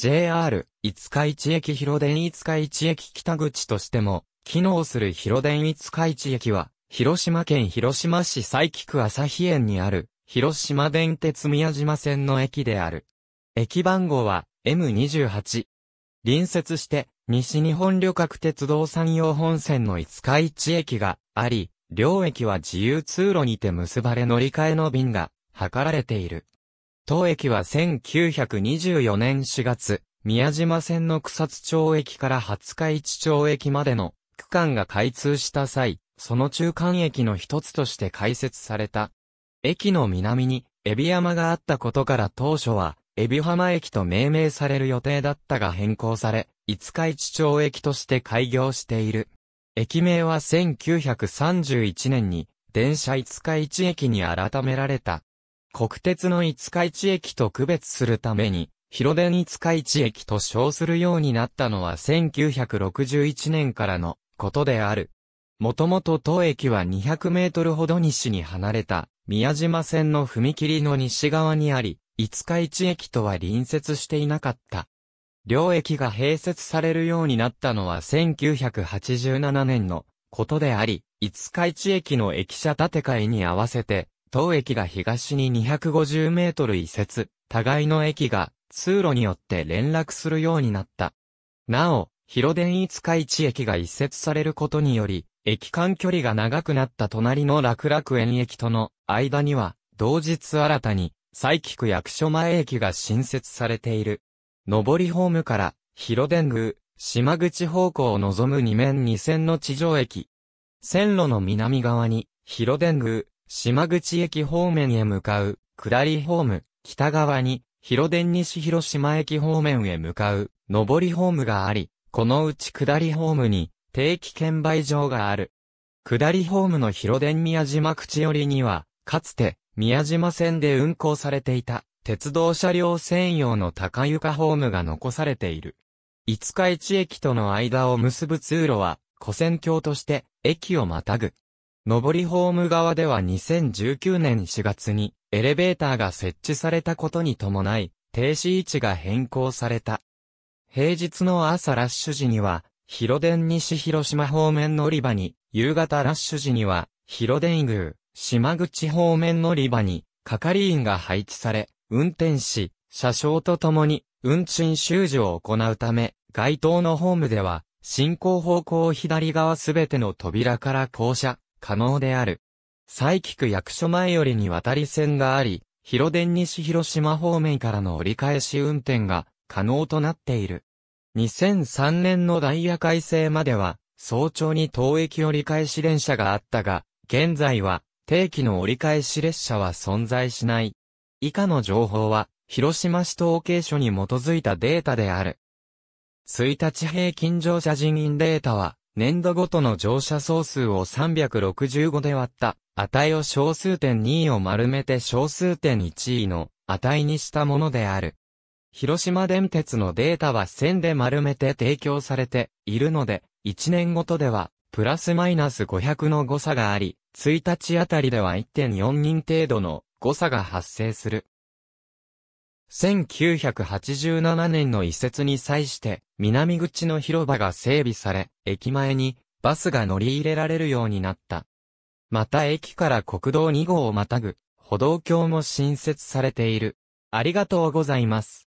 JR 五日市駅広電五日市駅北口としても、機能する広電五日市駅は、広島県広島市佐伯区朝日園にある、広島電鉄宮島線の駅である。駅番号は M28。隣接して、西日本旅客鉄道山陽本線の五日市駅があり、両駅は自由通路にて結ばれ乗り換えの便が図られている。当駅は1924年4月、宮島線の草津町駅から廿日市町駅までの区間が開通した際、その中間駅の一つとして開設された。駅の南に、エビ山があったことから当初は、エビ浜駅と命名される予定だったが変更され、五日市町駅として開業している。駅名は1931年に、電車五日市駅に改められた。国鉄の五日市駅と区別するために、広電五日市駅と称するようになったのは1961年からのことである。もともと当駅は200メートルほど西に離れた宮島線の踏切の西側にあり、五日市駅とは隣接していなかった。両駅が併設されるようになったのは1987年のことであり、五日市駅の駅舎建て替えに合わせて、当駅が東に250メートル移設、互いの駅が通路によって連絡するようになった。なお、広電五海市駅が移設されることにより、駅間距離が長くなった隣の楽楽園駅との間には、同日新たに、西菊役所前駅が新設されている。上りホームから、広電宮、島口方向を望む2面2線の地上駅。線路の南側に、広電宮、島口駅方面へ向かう、下りホーム、北側に、広電西広島駅方面へ向かう、上りホームがあり、このうち下りホームに、定期券売場がある。下りホームの広電宮島口寄りには、かつて、宮島線で運行されていた、鉄道車両専用の高床ホームが残されている。五日市駅との間を結ぶ通路は、古線橋として、駅をまたぐ。上りホーム側では2019年4月にエレベーターが設置されたことに伴い、停止位置が変更された。平日の朝ラッシュ時には、広電西広島方面乗り場に、夕方ラッシュ時には、広電宮、島口方面乗り場に、係員が配置され、運転士、車掌とともに、運賃収受を行うため、街頭のホームでは、進行方向左側すべての扉から降車、可能である。西区役所前よりに渡り線があり、広電西広島方面からの折り返し運転が可能となっている。2003年のダイヤ改正までは、早朝に当駅折り返し電車があったが、現在は定期の折り返し列車は存在しない。以下の情報は、広島市統計所に基づいたデータである。1日平均乗車人員データは、年度ごとの乗車総数を365で割った、値を小数点2位を丸めて小数点1位の値にしたものである。広島電鉄のデータは1000で丸めて提供されているので、1年ごとでは、プラスマイナス500の誤差があり、1日あたりでは1.4人程度の誤差が発生する。1987年の移設に際して、南口の広場が整備され、駅前にバスが乗り入れられるようになった。また駅から国道2号をまたぐ、歩道橋も新設されている。ありがとうございます。